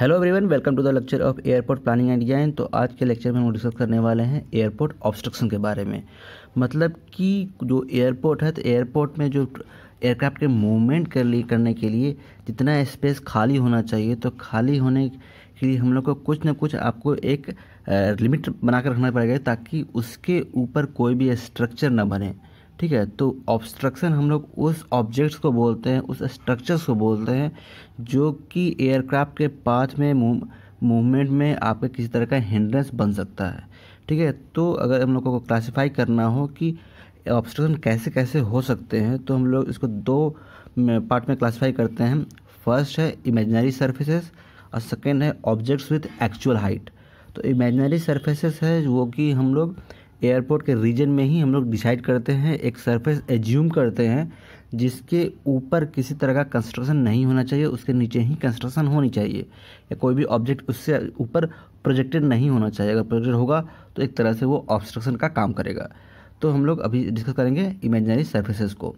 hello everyone welcome to the lecture of airport planning and design तो आज के lecture में हम डिस्कस करने वाले हैं एयरपोर्ट ऑब्स्ट्रक्शन के बारे में मतलब कि जो एयरपोर्ट है तो एयरपोर्ट में जो एयरक्राफ्ट के मूवमेंट कर लिए करने के लिए जितना स्पेस खाली होना चाहिए तो खाली होने के लिए हम लोग को कुछ ना कुछ आपको एक लिमिट बनाकर रखना पड़ेगा ताकि उसके ऊपर कोई भी स्ट्रक्चर ना बने ठीक है तो ऑब्स्ट्रक्शन हम लोग उस ऑब्जेक्ट्स को बोलते हैं उस स्ट्रक्चर्स को बोलते हैं जो कि एयरक्राफ्ट के पाथ में मूवमेंट में आपके किसी तरह का हिंड्रेंस बन सकता है ठीक है तो अगर हम लोगों को क्लासिफाई करना हो कि ऑब्स्ट्रक्शन कैसे कैसे हो सकते हैं तो हम लोग इसको दो पार्ट में क्लासीफाई करते हैं फर्स्ट है इमेजनरी सर्फेसेस और सेकेंड है ऑब्जेक्ट्स विथ एक्चुअल हाइट तो इमेजनरी सर्फेसेस है वो कि हम लोग एयरपोर्ट के रीजन में ही हम लोग डिसाइड करते हैं एक सरफेस एज्यूम करते हैं जिसके ऊपर किसी तरह का कंस्ट्रक्शन नहीं होना चाहिए उसके नीचे ही कंस्ट्रक्शन होनी चाहिए या कोई भी ऑब्जेक्ट उससे ऊपर प्रोजेक्टेड नहीं होना चाहिए अगर प्रोजेक्ट होगा तो एक तरह से वो ऑब्स्ट्रक्शन का काम करेगा तो हम लोग अभी डिस्कस करेंगे इमेजनरी सर्फेसेस को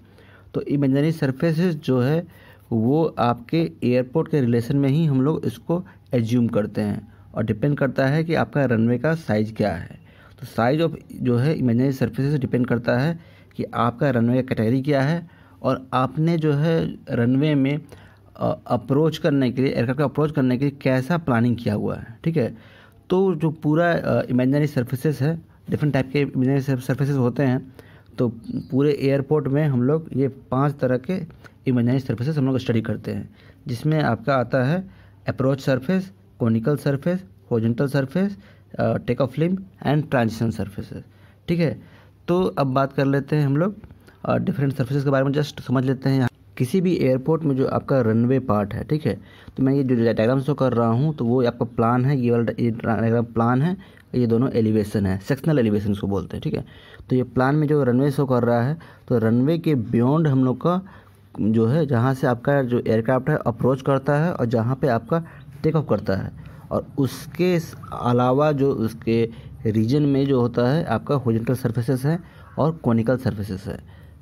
तो इमेजनरी सर्फेसेस जो है वो आपके एयरपोर्ट के रिलेशन में ही हम लोग इसको एज्यूम करते हैं और डिपेंड करता है कि आपका रनवे का साइज़ क्या है तो साइज़ ऑफ जो है इमेजनरी सर्फेस डिपेंड करता है कि आपका रनवे कैटेगरी क्या है और आपने जो है रनवे में अप्रोच करने के लिए एयरक्राफ्ट का अप्रोच करने के लिए कैसा प्लानिंग किया हुआ है ठीक है तो जो पूरा इमेजनरी सर्फेसेस है डिफरेंट टाइप के इमेजनरी सर्फेसेस होते हैं तो पूरे एयरपोर्ट में हम लोग ये पांच तरह के इमेजनरी सर्फेसेस हम लोग स्टडी करते हैं जिसमें आपका आता है approach surface conical surface horizontal surface take off climb and transition surfaces ठीक है तो अब बात कर लेते हैं हम लोग डिफरेंट uh, सर्फेसेस के बारे में जस्ट समझ लेते हैं किसी भी एयरपोर्ट में जो आपका रनवे पार्ट है ठीक है तो मैं ये जो डायग्राम शो कर रहा हूँ तो वो आपका प्लान है ये वाला ये डायग्राम प्लान है ये दोनों एलिवेशन है सेक्शनल एलिवेशन को बोलते हैं ठीक है तो ये प्लान में जो रनवे शो कर रहा है तो रनवे के बियॉन्ड हम लोग का जो है जहाँ से आपका जो एयरक्राफ्ट है अप्रोच करता है और जहाँ पे आपका टेक ऑफ करता है और उसके अलावा जो उसके रीजन में जो होता है आपका होजेंटल सर्फेसेस है और कॉनिकल सर्फेसेस है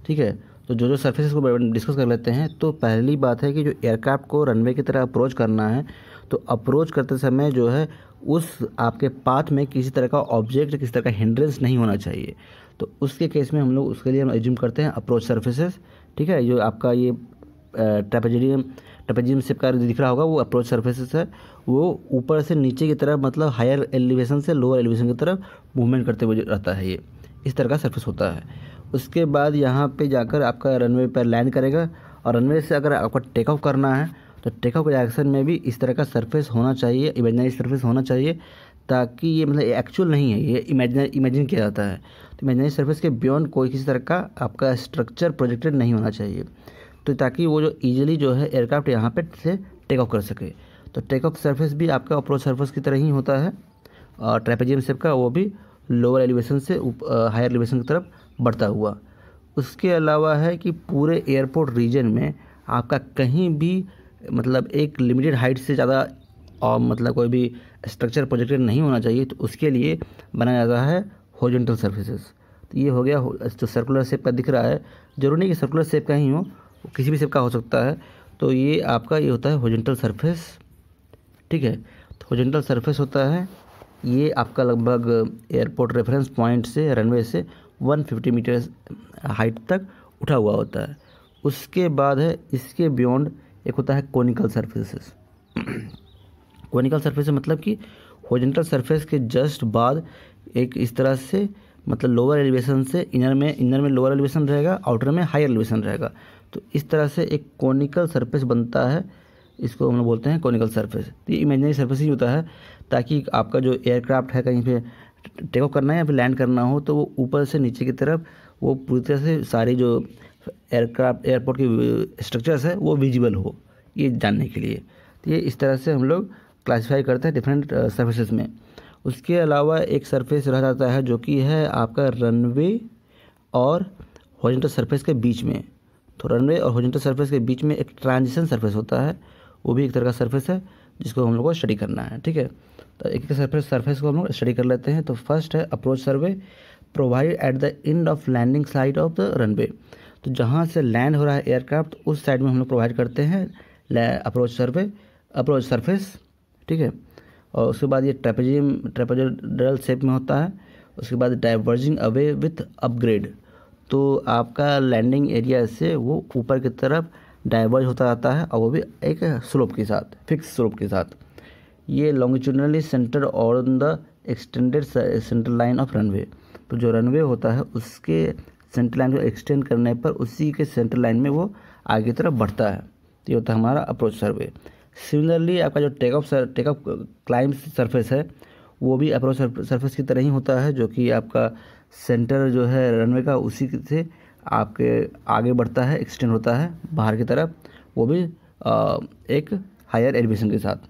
ठीक है तो जो जो सर्फेसेस को डिस्कस कर लेते हैं तो पहली बात है कि जो एयरक्राफ्ट को रनवे की तरह अप्रोच करना है तो अप्रोच करते समय जो है उस आपके पाथ में किसी तरह का ऑब्जेक्ट किसी तरह का हिंड्रेंस नहीं होना चाहिए तो उसके केस में हम लोग उसके लिए हम एज्यूम करते हैं अप्रोच सर्फेसेस ठीक है जो आपका ये ट्रेपेजेडियम ट्रेपेजियम शेप का दिख रहा होगा वो अप्रोच सर्फेसिस है वो ऊपर से नीचे की तरफ मतलब हायर एलिवेशन से लोअर एलिवेशन की तरफ मूवमेंट करते हुए रहता है ये इस तरह का सर्फेस होता है उसके बाद यहाँ पे जाकर आपका रनवे पर लैंड करेगा और रनवे से अगर आपका टेक ऑफ करना है तो टेक ऑफ डायरेक्शन में भी इस तरह का सरफेस होना चाहिए इमेजनरी सरफेस होना चाहिए ताकि ये मतलब एक्चुअल नहीं है ये इमेजनरी इमेजिन किया जाता है तो इमेजनरी सरफेस के बियॉन्ड कोई किसी तरह का आपका स्ट्रक्चर प्रोजेक्टेड नहीं होना चाहिए तो ताकि वो जो ईजिली जो है एयरक्राफ्ट यहाँ पर से टेक ऑफ कर सके तो टेक ऑफ सर्फेस भी आपका अप्रोच सर्फेस की तरह ही होता है और ट्रेपेजियम सेप का वो भी लोअर एलिवेशन से हायर एलिवेशन की तरफ बढ़ता हुआ उसके अलावा है कि पूरे एयरपोर्ट रीजन में आपका कहीं भी मतलब एक लिमिटेड हाइट से ज़्यादा और मतलब कोई भी स्ट्रक्चर प्रोजेक्टेड नहीं होना चाहिए तो उसके लिए बनाया जाता है होजेंटल सर्फेसेस तो ये हो गया जो सर्कुलर सेप का दिख रहा है ज़रूरी नहीं कि सर्कुलर शेप का ही हो किसी भी शेप का हो सकता है तो ये आपका ये होता है होजेंटल सरफेस ठीक है तो होजेंटल सरफेस होता है ये आपका लगभग एयरपोर्ट रेफरेंस पॉइंट से रनवे से 150 मीटर हाइट तक उठा हुआ होता है उसके बाद है इसके बियॉन्ड एक होता है कोनिकल सर्फेसेस कोनिकल सर्फेस मतलब कि होजेंटल सरफेस के जस्ट बाद एक इस तरह से मतलब लोअर एलिवेशन से इनर में इनर में लोअर एलिवेशन रहेगा आउटर में हायर एलिवेशन रहेगा तो इस तरह से एक कॉनिकल सरफेस बनता है इसको हम लोग बोलते हैं कॉनिकल सरफेस तो ये इमेजनरी सरफेस ही होता है ताकि आपका जो एयरक्राफ्ट है कहीं पे टेक ऑफ करना है या फिर लैंड करना हो तो वो ऊपर से नीचे की तरफ वो पूरी तरह से सारी जो एयरक्राफ्ट एयरपोर्ट की स्ट्रक्चर्स है वो विजिबल हो ये जानने के लिए तो ये इस तरह से हम लोग क्लासीफाई करते हैं डिफरेंट सर्फेसेस uh, में उसके अलावा एक सरफेस रह जाता है जो कि है आपका रनवे और हॉजेंटल सरफेस के बीच में तो रनवे और होजेंटल सर्फेस के बीच में एक ट्रांजिशन सर्फेस होता है वो भी एक तरह का सर्फेस है जिसको हम लोग को स्टडी करना है ठीक है तो एक एक सर्फेस सर्फेस को हम लोग स्टडी कर लेते हैं तो फर्स्ट है approach survey provide at the end of landing side of the runway तो जहाँ से लैंड हो रहा है एयरक्राफ्ट उस साइड में हम लोग प्रोवाइड करते हैं अप्रोच सर्वे अप्रोच सर्फेस ठीक है और उसके बाद ये ट्रेपेजियम ट्रेपेजोडल शेप में होता है उसके बाद डाइवर्जिंग अवे विथ अपग्रेड तो आपका लैंडिंग एरिया से वो ऊपर की तरफ डाइवर्ज होता रहता है और वो भी एक स्लोप के साथ फिक्स स्लोप के साथ ये longitudinally centre on the extended centre line of runway तो जो रनवे होता है उसके सेंटर लाइन को एक्सटेंड करने पर उसी के सेंटर लाइन में वो आगे तरफ बढ़ता है तो ये होता है हमारा अप्रोच सर्वे सिमिलरली आपका जो take up sir take up climb surface है वो भी अप्रोच सर्फेस की तरह ही होता है जो कि आपका सेंटर जो है रनवे का उसी से आपके आगे बढ़ता है एक्सटेंड होता है बाहर की तरफ वो भी आ, एक हायर एलिवेशन के साथ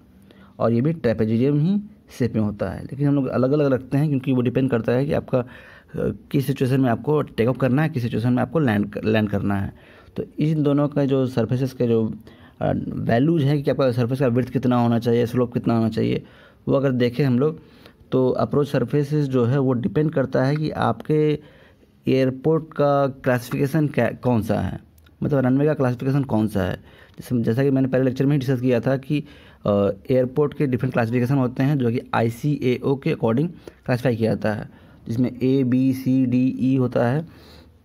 और ये भी ट्रेपेजियम ही सेफ में होता है लेकिन हम लोग अलग अलग रखते हैं क्योंकि वो डिपेंड करता है कि आपका किस सिचुएशन में आपको टेक ऑफ करना है किस सिचुएशन में आपको लैंड लैंड करना है तो इन दोनों का जो सर्फेसिस के जो वैल्यूज है कि आपका सर्फेस का वर्थ कितना होना चाहिए स्लोप कितना होना चाहिए वो अगर देखें हम लोग तो अप्रोच सर्फेसिस जो है वो डिपेंड करता है कि आपके एयरपोर्ट का क्लासिफिकेशन कौन सा है मतलब रनवे का क्लासिफिकेशन कौन सा है जैसा कि मैंने पहले लेक्चर में ही डिस्कस किया था कि एयरपोर्ट के डिफरेंट क्लासिफिकेशन होते हैं जो कि आई के अकॉर्डिंग क्लासीफाई किया जाता है जिसमें A B C D E होता है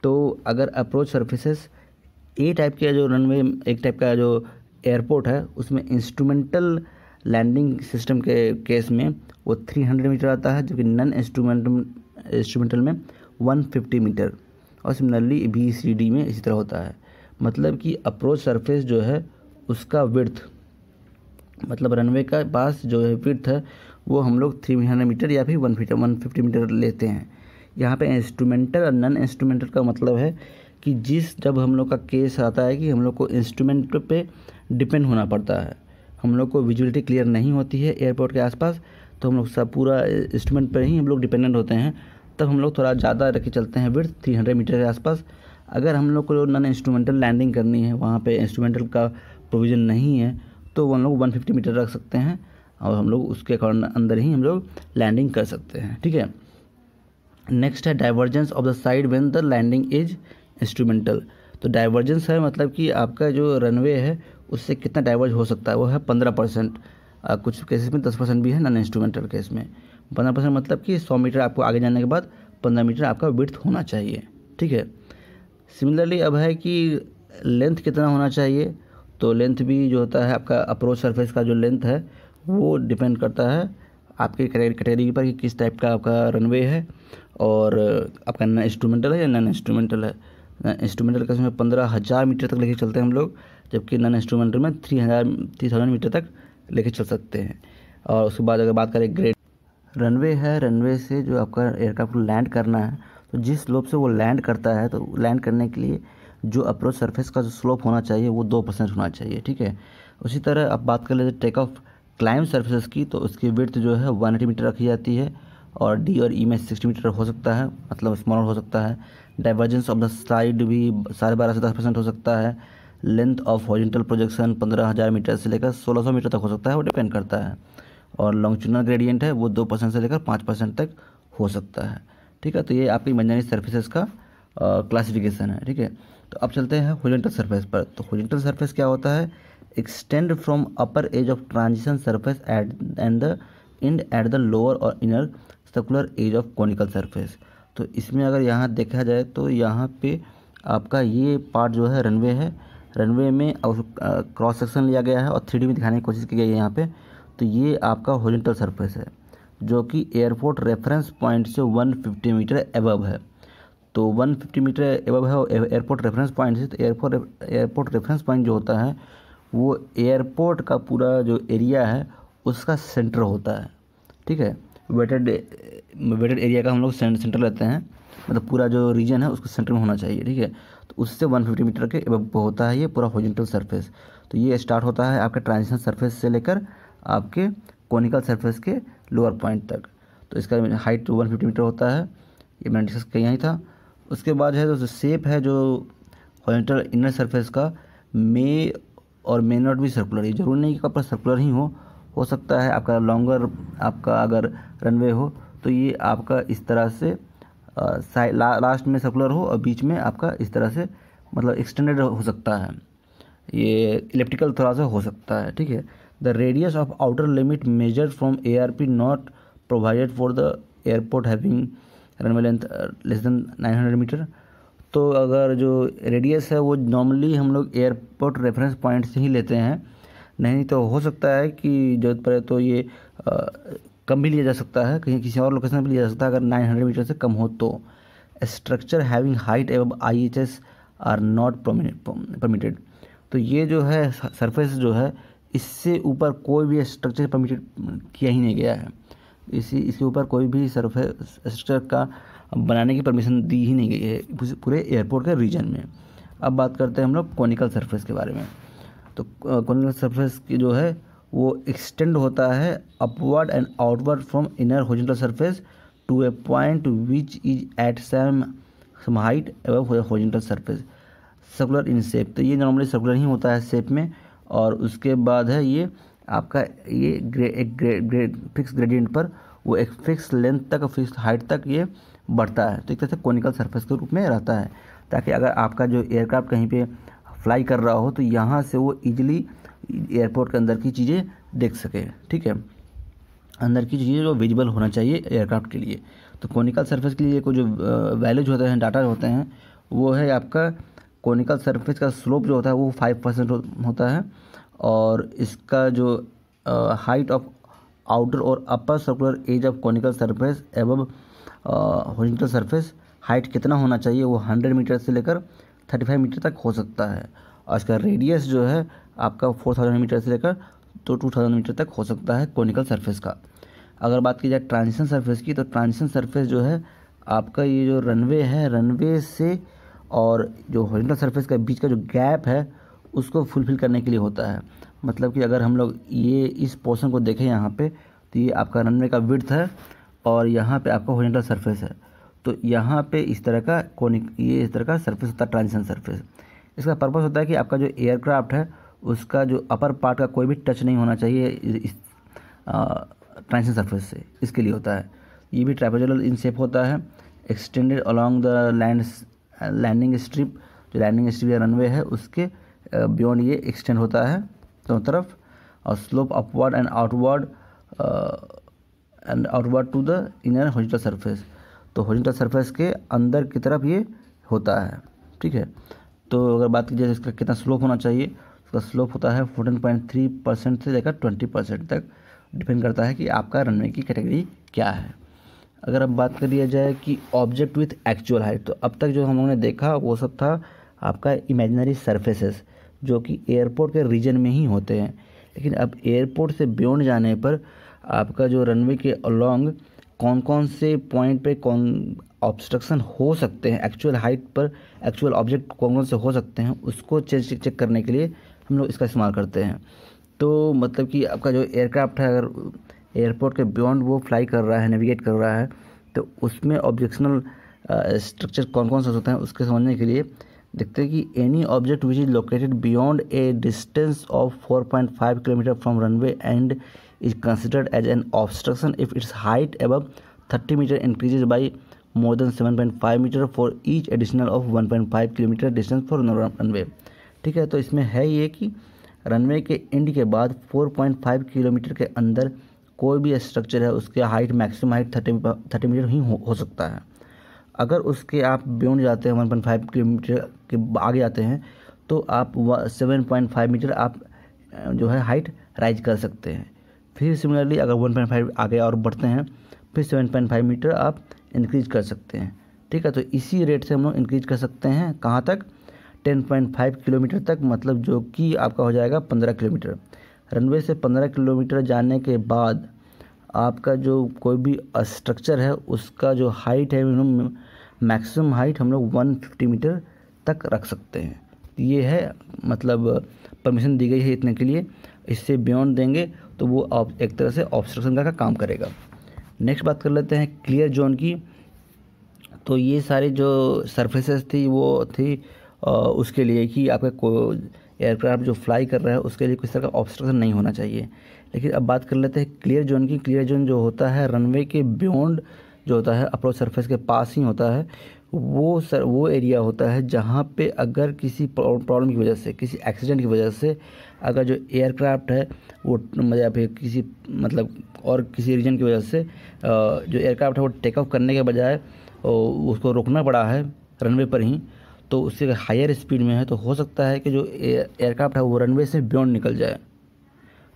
तो अगर अप्रोच सर्विसेज ए टाइप के जो रनवे एक टाइप का जो एयरपोर्ट है उसमें इंस्ट्रूमेंटल लैंडिंग सिस्टम के केस में वो 300 मीटर आता है जबकि नन इंस्ट्रूमेंट इंस्ट्रूमेंटल में 150 मीटर और सिमिलरली बी सी डी में इसी तरह होता है मतलब कि अप्रोच सरफेस जो है उसका विर्थ मतलब रनवे का पास जो है विर्थ है वो हम लोग थ्री हंड्रेड मीटर या फिर वन फिटर वन फिफ्टी मीटर लेते हैं यहाँ पे इंस्ट्रूमेंटल और नॉन इंस्ट्रूमेंटल का मतलब है कि जिस जब हम लोग का केस आता है कि हम लोग को इंस्ट्रूमेंट पे डिपेंड होना पड़ता है हम लोग को विजुअलिटी क्लियर नहीं होती है एयरपोर्ट के आसपास तो हम लोग सब पूरा इंस्ट्रूमेंट पर ही हम लोग डिपेंडेंट होते हैं तब हम लोग थोड़ा ज़्यादा रखे चलते हैं विथ थ्री हंड्रेड मीटर के आसपास अगर हम लोग को नॉन इंस्ट्रूमेंटल लैंडिंग करनी है वहाँ पर इंस्ट्रूमेंटल का प्रोविज़न नहीं है तो वो लोग वन फिफ्टी मीटर रख सकते हैं और हम लोग उसके अंदर ही हम लोग लैंडिंग कर सकते हैं ठीक है नेक्स्ट है divergence of the side when the landing is instrumental तो डाइवर्जेंस है मतलब कि आपका जो रनवे है उससे कितना डाइवर्ज हो सकता है वो है पंद्रह परसेंट कुछ केसेस में दस परसेंट भी है नॉन इंस्ट्रूमेंटल केस में पंद्रह परसेंट मतलब कि सौ मीटर आपको आगे जाने के बाद पंद्रह मीटर आपका विर्थ होना चाहिए ठीक है सिमिलरली अब है कि लेंथ कितना होना चाहिए तो लेंथ भी जो होता है आपका अप्रोच सरफेस का जो लेंथ है वो डिपेंड करता है आपके कैटेगरी पर कि किस टाइप का आपका रनवे है और आपका इंस्ट्रूमेंटल है या नॉन इंस्ट्रूमेंटल है इंस्ट्रूमेंटल का समय पंद्रह हज़ार मीटर तक लेके चलते हैं हम लोग जबकि नन इंस्ट्रूमेंटल में थ्री हज़ार थ्री थाउजेंड मीटर तक लेके चल सकते हैं और उसके बाद अगर बात करें ग्रेड रनवे है रनवे से जो आपका एयरक्राफ्ट को लैंड करना है तो जिस स्लोप से वो लैंड करता है तो लैंड करने के लिए जो अप्रोच सरफेस का जो स्लोप होना चाहिए वो दो परसेंट होना चाहिए ठीक है उसी तरह आप बात कर लेते टेक ऑफ क्लाइम सर्फेस की तो उसकी विर्थ जो है वन एटी मीटर रखी जाती है और डी और ई e में सिक्सटी मीटर हो सकता है मतलब स्मॉल हो सकता है डाइवर्जेंस ऑफ द साइड भी साढ़े बारह से दस परसेंट हो सकता है length of horizontal projection 15000 metre से लेकर 1600 मीटर तक हो सकता है वो डिपेंड करता है और लॉन्गिट्यूडनल ग्रेडियंट है वो दो परसेंट से लेकर पाँच परसेंट तक हो सकता है ठीक है तो ये आपकी मंजानी सर्फेसेस का क्लासिफिकेशन है ठीक है तो अब चलते हैं होजेंटल सर्फेस पर तो होजेंटल सर्फेस क्या होता है extend from upper edge of transition surface at and the end at the lower और inner circular edge of conical surface तो इसमें अगर यहाँ देखा जाए तो यहाँ पे आपका ये पार्ट जो है रनवे है रनवे में क्रॉस सेक्शन लिया गया है और थ्री में दिखाने की कोशिश की गई है यहाँ पर तो ये आपका होजेंटल सरफेस है जो कि एयरपोर्ट रेफरेंस पॉइंट से वन मीटर एबव है तो 150 मीटर एबव है एयरपोर्ट रेफरेंस पॉइंट से तो एयरपोर्ट एयरपोर्ट रेफरेंस पॉइंट जो होता है वो एयरपोर्ट का पूरा जो एरिया है उसका सेंटर होता है ठीक है वेटेड वेटेड एरिया का हम लोग सेंटर लेते हैं मतलब पूरा जो रीजन है उसको सेंटर में होना चाहिए ठीक है उससे 150 मीटर के होता है ये पूरा हॉरिजॉन्टल सरफेस तो ये स्टार्ट होता है आपके ट्रांजिशन सरफेस से लेकर आपके कॉनिकल सरफेस के लोअर पॉइंट तक तो इसका हाइट तो वन फिफ्टी मीटर होता है ये मैंने डिस्कस किया ही था उसके बाद जो है तो सेप है जो हॉरिजॉन्टल इनर सरफेस का मे और मे नॉट भी सर्कुलर ये जरूरी नहीं कि आपका सर्कुलर ही हो हो सकता है आपका लॉन्गर आपका अगर रनवे हो तो ये आपका इस तरह से ला, लास्ट में सर्कुलर हो और बीच में आपका इस तरह से मतलब एक्सटेंडेड हो सकता है ये इलेक्ट्रिकल थोड़ा सा हो सकता है ठीक है the radius of outer limit measure from A R P not provided for the airport having runway length less than nine hundred metre तो अगर जो रेडियस है वो नॉर्मली हम लोग एयरपोर्ट रेफरेंस पॉइंट से ही लेते हैं नहीं तो हो सकता है कि जरूरत पड़े तो ये कम भी लिया जा सकता है कहीं किसी और लोकेशन पर लिया जा सकता है अगर 900 मीटर से कम हो तो स्ट्रक्चर हैविंग हाइट एव I H S are not permitted तो ये जो है सरफेस जो है इससे ऊपर कोई भी स्ट्रक्चर परमिटेड किया ही नहीं गया है इसी इसके ऊपर कोई भी सरफेस स्ट्रक्चर का बनाने की परमिशन दी ही नहीं गई है पूरे एयरपोर्ट के रीजन में अब बात करते हैं हम लोग कॉनिकल सरफेस के बारे में तो कॉनिकल सरफेस की जो है वो एक्सटेंड होता है upward and outward from inner horizontal surface to a point which is at same some height एव होजेंटल सरफेस सर्कुलर इन सेप तो ये नॉर्मली सर्कुलर ही होता है सेप में और उसके बाद है ये आपका ये ग्रे एक ग्रे, ग्रे, ग्रे फिक्स ग्रेडियंट पर वो एक फिक्स लेंथ तक फिक्स हाइट तक ये बढ़ता है तो एक तरह से कॉनिकल सर्फेस के रूप में रहता है ताकि अगर आपका जो एयरक्राफ्ट कहीं पे फ्लाई कर रहा हो तो यहाँ से वो ईजिली एयरपोर्ट के अंदर की चीज़ें देख सके ठीक है अंदर की चीज़ें जो विजिबल होना चाहिए एयरक्राफ्ट के लिए तो कॉनिकल सरफेस के लिए को जो वैल्यूज होते हैं डाटा होते हैं वो है आपका कॉनिकल सरफेस का स्लोप जो होता है वो फाइव परसेंट होता है और इसका जो हाइट ऑफ आउटर और upper circular edge of conical surface एवं हॉरिजॉन्टल सरफेस हाइट कितना होना चाहिए वो हंड्रेड मीटर से लेकर थर्टी फाइव मीटर तक हो सकता है और इसका रेडियस जो है आपका फोर थाउजेंड मीटर से लेकर तो टू थाउजेंड मीटर तक हो सकता है कोनिकल सरफेस का अगर बात की जाए ट्रांजिशन सरफेस की तो ट्रांजिशन सरफेस जो है आपका ये जो रनवे है रनवे से और जो हॉरिजॉन्टल सरफेस के बीच का जो गैप है उसको फुलफिल करने के लिए होता है मतलब कि अगर हम लोग ये इस पोर्सन को देखें यहाँ पे तो ये आपका रनवे का विड्थ है और यहाँ पे आपका हॉरिजॉन्टल सरफेस है तो यहाँ पे इस तरह का कोनिक ये इस तरह का सरफेस होता है ट्रांजिशन सरफेस इसका पर्पज़ होता है कि आपका जो एयरक्राफ्ट है उसका जो अपर पार्ट का कोई भी टच नहीं होना चाहिए इस ट्रांसन सरफेस से इसके लिए होता है ये भी ट्राइपोजल इन शेप होता है extended along the land landing strip जो लैंडिंग स्ट्रिप या रनवे है उसके बियॉन्ड ये एक्सटेंड होता है दोनों तो तरफ और slope upward and outward and outward to the inner horizontal surface तो होजिटल सरफेस के अंदर की तरफ ये होता है ठीक है तो अगर बात की जाए इसका कितना स्लोप होना चाहिए उसका स्लोप होता है फोर्टीन पॉइंट थ्री परसेंट से लेकर ट्वेंटी परसेंट तक डिपेंड करता है कि आपका रनवे की कैटेगरी क्या है अगर अब बात कर लिया जाए कि ऑब्जेक्ट विथ एक्चुअल हाइट तो अब तक जो हम लोगों ने देखा वो सब था आपका इमेजनरी सर्फेसेस जो कि एयरपोर्ट के रीजन में ही होते हैं लेकिन अब एयरपोर्ट से बियड जाने पर आपका जो रनवे के अलॉन्ग कौन कौन से पॉइंट पे कौन ऑब्स्ट्रक्शन हो सकते हैं एक्चुअल हाइट पर एक्चुअल ऑब्जेक्ट कौन कौन से हो सकते हैं उसको चेक चेक करने के लिए हम लोग इसका इस्तेमाल करते हैं तो मतलब कि आपका जो एयरक्राफ्ट है अगर एयरपोर्ट के बियॉन्ड वो फ्लाई कर रहा है नेविगेट कर रहा है तो उसमें ऑब्जेक्शनल स्ट्रक्चर कौन कौन से होते हैं उसके समझने के लिए देखते हैं कि any object which is located beyond a distance of 4.5 kilometre from runway end is considered as an obstruction if its height अब thirty metre increases by more than seven point five metre for each additional of one point five kilometre distance for runway ठीक है तो इसमें है ये कि runway के and के बाद फोर पॉइंट फाइव किलोमीटर के अंदर कोई भी स्ट्रक्चर है उसके height maximum height thirty thirty metre ही हो, हो सकता है अगर उसके आप ब्योन जाते हैं वन पॉइंट फाइव किलोमीटर के आगे आते हैं तो आप सेवन पॉइंट फाइव मीटर आप जो है हाइट राइज कर सकते हैं फिर सिमिलरली अगर वन पॉइंट फाइव आगे और बढ़ते हैं फिर सेवन पॉइंट फाइव मीटर आप इंक्रीज कर सकते हैं ठीक है तो इसी रेट से हम लोग इंक्रीज कर सकते हैं कहाँ तक टेन पॉइंट फाइव किलोमीटर तक मतलब जो कि आपका हो जाएगा पंद्रह किलोमीटर रनवे से पंद्रह किलोमीटर जाने के बाद आपका जो कोई भी स्ट्रक्चर है उसका जो हाइट है मैक्सिमम हाइट हम लोग वन फिफ्टी मीटर तक रख सकते हैं ये है मतलब परमिशन दी गई है इतने के लिए इससे बियॉन्ड देंगे तो वो एक तरह से ऑब्स्ट्रक्शन का, का काम करेगा नेक्स्ट बात कर लेते हैं क्लियर जोन की तो ये सारी जो सरफेसेस थी वो थी आ, उसके लिए कि आपका को एयरक्राफ्ट जो फ्लाई कर रहा है उसके लिए किस तरह का ऑब्स्ट्रक्शन नहीं होना चाहिए लेकिन अब बात कर लेते हैं क्लियर जोन की क्लियर जोन जो होता है रनवे के बियॉन्ड जो होता है अप्रोच सरफेस के पास ही होता है वो सर वो एरिया होता है जहाँ पे अगर किसी प्रॉब्लम की वजह से किसी एक्सीडेंट की वजह से अगर जो एयरक्राफ्ट है वो मतलब या फिर किसी मतलब और किसी रीजन की वजह से जो एयरक्राफ्ट है वो टेक ऑफ करने के बजाय उसको रोकना पड़ा है रनवे पर ही तो उससे हायर स्पीड में है तो हो सकता है कि जो एयरक्राफ्ट है वो रनवे से बियॉन्ड निकल जाए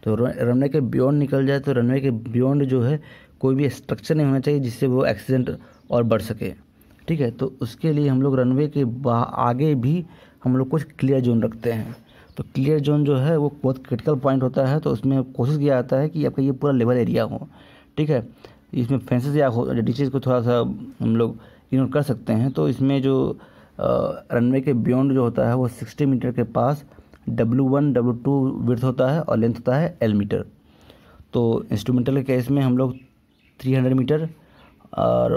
तो रनवे के बियॉन्ड निकल जाए तो रनवे के बियॉन्ड जो है कोई भी स्ट्रक्चर नहीं होना चाहिए जिससे वो एक्सीडेंट और बढ़ सके ठीक है तो उसके लिए हम लोग रनवे के आगे भी हम लोग कुछ क्लियर जोन रखते हैं तो क्लियर जोन जो है वो बहुत क्रिटिकल पॉइंट होता है तो उसमें कोशिश किया जाता है कि आपका ये पूरा लेवल एरिया हो ठीक है इसमें फेंसेस या हो डिशेज को थोड़ा सा हम लोग इग्नोर कर सकते हैं तो इसमें जो रनवे के बियॉन्ड जो होता है वो सिक्सटी मीटर के पास W one W two width होता है और लेंथ होता है एल मीटर तो इंस्ट्रूमेंटल के केस में हम लोग थ्री हंड्रेड मीटर और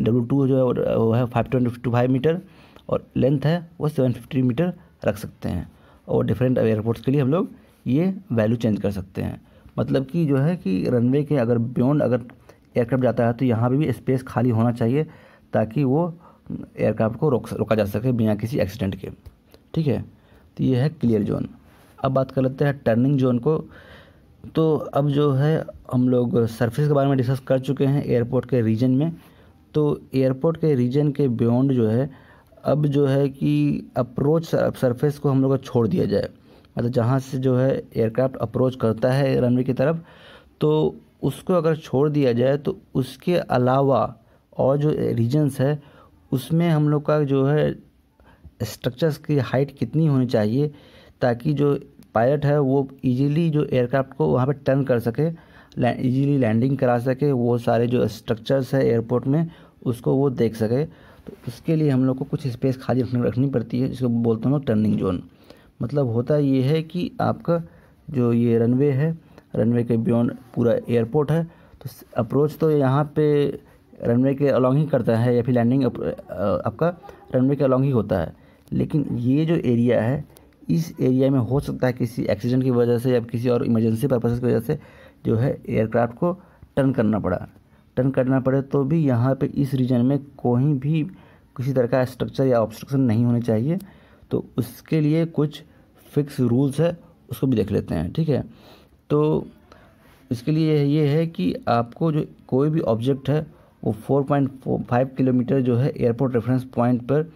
डब्लू टू जो है वो है five twenty two five metre और लेंथ है वो सेवन फिफ्टी मीटर रख सकते हैं और डिफरेंट एयरपोर्ट्स के लिए हम लोग ये वैल्यू चेंज कर सकते हैं मतलब कि जो है कि रनवे के अगर बियॉन्ड अगर एयरक्राफ्ट जाता है तो यहाँ पर भी स्पेस खाली होना चाहिए ताकि वो एयरक्राफ्ट को रोक रोका जा सके बिना किसी एक्सीडेंट के ठीक है तो ये है क्लियर जोन अब बात कर लेते हैं टर्निंग जोन को तो अब जो है हम लोग सर्फिस के बारे में डिस्कस कर चुके हैं एयरपोर्ट के रीजन में तो एयरपोर्ट के रीजन के बियॉन्ड जो है अब जो है कि अप्रोच सरफेस को हम लोग छोड़ दिया जाए मतलब जहाँ से जो है एयरक्राफ्ट अप्रोच करता है रनवे की तरफ तो उसको अगर छोड़ दिया जाए तो उसके अलावा और जो रीजन्स है उसमें हम लोग का जो है स्ट्रक्चर्स की हाइट कितनी होनी चाहिए ताकि जो पायलट है वो इजीली जो एयरक्राफ्ट को वहाँ पर टर्न कर सके इजीली लैंडिंग करा सके वो सारे जो स्ट्रक्चर्स है एयरपोर्ट में उसको वो देख सके तो उसके लिए हम लोग को कुछ स्पेस खाली रखनी रखनी पड़ती है जिसको बोलते हैं टर्निंग जोन मतलब होता ये है कि आपका जो ये रनवे है रनवे के बियड पूरा एयरपोर्ट है तो अप्रोच तो यहाँ पे रनवे के अलॉन्ग ही करता है या फिर लैंडिंग अप, आपका रनवे के अलॉन्ग ही होता है लेकिन ये जो एरिया है इस एरिया में हो सकता है किसी एक्सीडेंट की वजह से या किसी और इमरजेंसी पर्पज की वजह से जो है एयरक्राफ्ट को टर्न करना पड़ा टर्न करना पड़े तो भी यहाँ पे इस रीजन में कोई भी किसी तरह का स्ट्रक्चर या ऑब्स्ट्रक्शन नहीं होने चाहिए तो उसके लिए कुछ फिक्स रूल्स है उसको भी देख लेते हैं ठीक है तो इसके लिए ये है कि आपको जो कोई भी ऑब्जेक्ट है वो फोर पॉइंट फाइव किलोमीटर जो है एयरपोर्ट रेफरेंस पॉइंट पर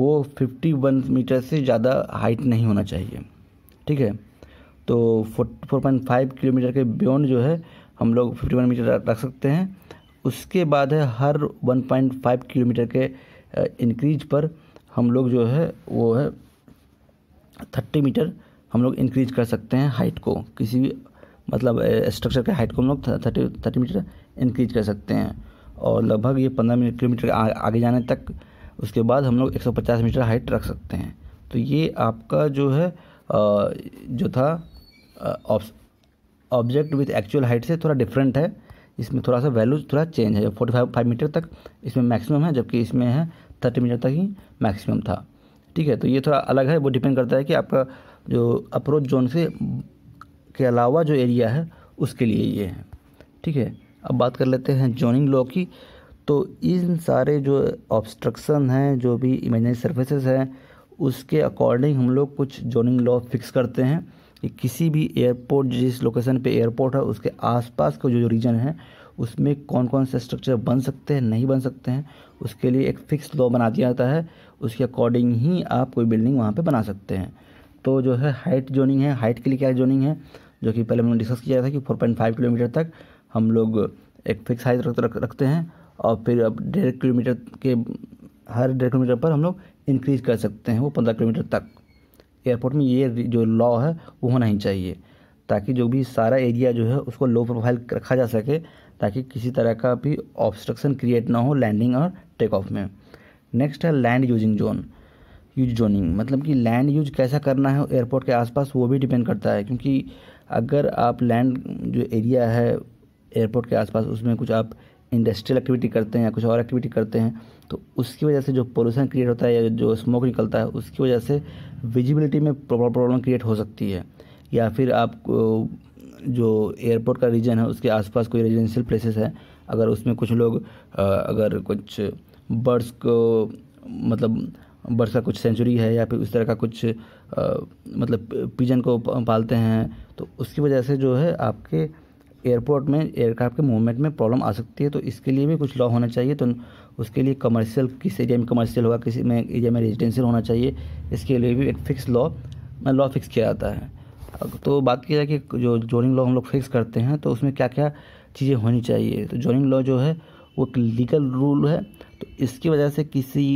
वो फिफ्टी वन मीटर से ज़्यादा हाइट नहीं होना चाहिए ठीक है तो फोर पॉइंट फाइव किलोमीटर के बियॉन्ड जो है हम लोग फिफ्टी वन मीटर रख सकते हैं उसके बाद है हर 1.5 किलोमीटर के इंक्रीज पर हम लोग जो है वो है थर्टी मीटर हम लोग इंक्रीज कर सकते हैं हाइट को किसी भी मतलब स्ट्रक्चर के हाइट को हम लोग थर्टी थर्टी मीटर इंक्रीज कर सकते हैं और लगभग ये पंद्रह किलोमीटर आगे जाने तक उसके बाद हम लोग 150 मीटर हाइट रख सकते हैं तो ये आपका जो है जो था option object with actual height से थोड़ा डिफरेंट है इसमें थोड़ा सा वैल्यूज थोड़ा चेंज है फोर्टी फाइव फाइव मीटर तक इसमें मैक्सिमम है जबकि इसमें है थर्टी मीटर तक ही मैक्सिमम था ठीक है तो ये थोड़ा अलग है वो डिपेंड करता है कि आपका जो अप्रोच जोन से के अलावा जो एरिया है उसके लिए ये है ठीक है अब बात कर लेते हैं जोनिंग लॉ की तो इन सारे जो ऑब्स्ट्रक्शन हैं जो भी इमेजनरी सर्फेसेस हैं उसके अकॉर्डिंग हम लोग कुछ जोनिंग लॉ फिक्स करते हैं कि किसी भी एयरपोर्ट जिस लोकेशन पे एयरपोर्ट है उसके आसपास का जो जो रीजन है उसमें कौन कौन से स्ट्रक्चर बन सकते हैं नहीं बन सकते हैं उसके लिए एक फ़िक्स लॉ बना दिया जाता है उसके अकॉर्डिंग ही आप कोई बिल्डिंग वहाँ पर बना सकते हैं तो जो है हाइट जोनिंग है हाइट के लिए क्या जोनिंग है जो कि पहले हमने डिस्कस किया था कि फोर किलोमीटर तक हम लोग एक फिक्स हाइट रख, रख, रखते हैं और फिर अब डेढ़ किलोमीटर के हर डेढ़ किलोमीटर पर हम लोग इंक्रीज कर सकते हैं वो पंद्रह किलोमीटर तक एयरपोर्ट में ये जो लॉ है वो होना ही चाहिए ताकि जो भी सारा एरिया जो है उसको लो प्रोफाइल रखा जा सके ताकि किसी तरह का भी ऑब्स्ट्रक्शन क्रिएट ना हो लैंडिंग और टेक ऑफ में नेक्स्ट है land using zone use zoning मतलब कि लैंड यूज कैसा करना है एयरपोर्ट के आसपास वो भी डिपेंड करता है क्योंकि अगर आप लैंड जो एरिया है एयरपोर्ट के आसपास उसमें कुछ आप इंडस्ट्रियल एक्टिविटी करते हैं या कुछ और एक्टिविटी करते हैं तो उसकी वजह से जो पोल्यूशन क्रिएट होता है या जो स्मोक निकलता है उसकी वजह से विजिबिलिटी में प्रॉब्लम क्रिएट हो सकती है या फिर आप जो एयरपोर्ट का रीजन है उसके आसपास कोई रेजिडेंशियल प्लेसेस है अगर उसमें कुछ लोग अगर कुछ बर्ड्स को मतलब बर्ड्स का कुछ सेंचुरी है या फिर उस तरह का कुछ आ, मतलब पिजन को पालते हैं तो उसकी वजह से जो है आपके एयरपोर्ट में एयरक्राफ्ट के मूवमेंट में प्रॉब्लम आ सकती है तो इसके लिए भी कुछ लॉ होना चाहिए तो उसके लिए कमर्शियल किस एरिया में कमर्शियल होगा किसी में एरिया में रेजिडेंशियल होना चाहिए इसके लिए भी एक फ़िक्स लॉ लॉ फिक्स किया जाता है तो बात की जाए कि जो जोनिंग लॉ हम लोग फिक्स करते हैं तो उसमें क्या क्या चीज़ें होनी चाहिए तो जोनिंग लॉ जो है वो एक लीगल रूल है तो इसकी वजह से किसी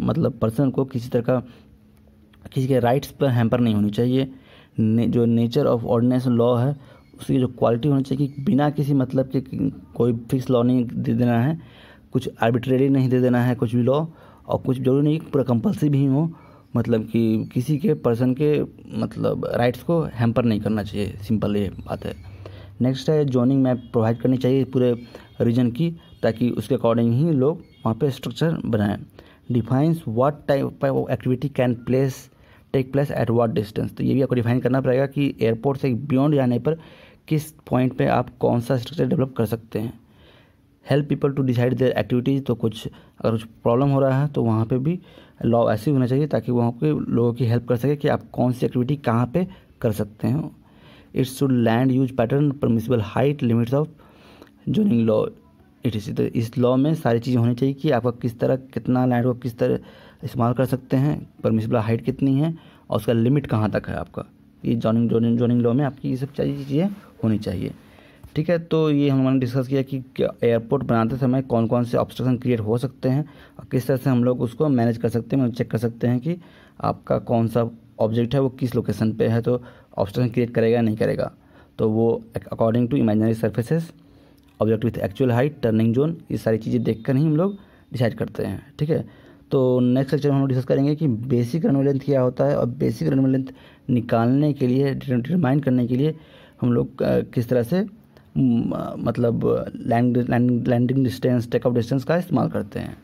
मतलब पर्सन को किसी तरह का किसी के राइट्स पर हैम्पर नहीं होनी चाहिए ने, जो नेचर ऑफ ऑर्डिनेंस लॉ है उसकी जो क्वालिटी होनी चाहिए कि बिना किसी मतलब के कोई फिक्स लॉ नहीं दे देना है कुछ आर्बिट्रेरी नहीं दे देना है कुछ भी लॉ और कुछ जरूरी नहीं पूरा कंपल्सरी भी हो मतलब कि किसी के पर्सन के मतलब राइट्स को हैम्पर नहीं करना चाहिए सिंपल ये बात है नेक्स्ट है जोनिंग मैप प्रोवाइड करनी चाहिए पूरे रीजन की ताकि उसके अकॉर्डिंग ही लोग वहाँ पे स्ट्रक्चर बनाएं defines what type of activity can place take place at what distance तो ये भी आपको डिफाइन करना पड़ेगा कि एयरपोर्ट से बियॉन्ड जाने पर किस पॉइंट पे आप कौन सा स्ट्रक्चर डेवलप कर सकते हैं help people to decide their activities तो कुछ अगर कुछ प्रॉब्लम हो रहा है तो वहाँ पे भी लॉ ऐसे होना चाहिए ताकि वहाँ के लोगों की हेल्प कर सके कि आप कौन सी एक्टिविटी कहाँ पे कर सकते हैं it's should land use pattern permissible height limits of zoning law it is तो इस लॉ में सारी चीज़ें होनी चाहिए कि आपका किस तरह कितना लैंड को किस तरह इस्तेमाल कर सकते हैं परमिसिबल हाइट कितनी है और उसका लिमिट कहाँ तक है आपका ये जोनिंग जोनिंग जोनिंग लॉ में आपकी ये सब सारी चीज़ें होनी चाहिए ठीक है तो ये हमने डिस्कस किया कि एयरपोर्ट बनाते समय कौन कौन से ऑब्स्ट्रक्शन क्रिएट हो सकते हैं और किस तरह से हम लोग उसको मैनेज कर सकते हैं चेक कर सकते हैं कि आपका कौन सा ऑब्जेक्ट है वो किस लोकेशन पे है तो ऑब्स्ट्रक्शन क्रिएट करेगा नहीं करेगा तो वो according to imaginary surfaces object with actual height turning zone ये सारी चीज़ें देख ही हम लोग डिसाइड करते हैं ठीक है तो नेक्स्ट लेक्चर में हम डिस्कस करेंगे कि बेसिक रनवे लेंथ क्या होता है और बेसिक रनवे लेंथ निकालने के लिए डिटरमाइन करने के लिए हम लोग किस तरह से मतलब landing landing distance takeout distance का इस्तेमाल करते हैं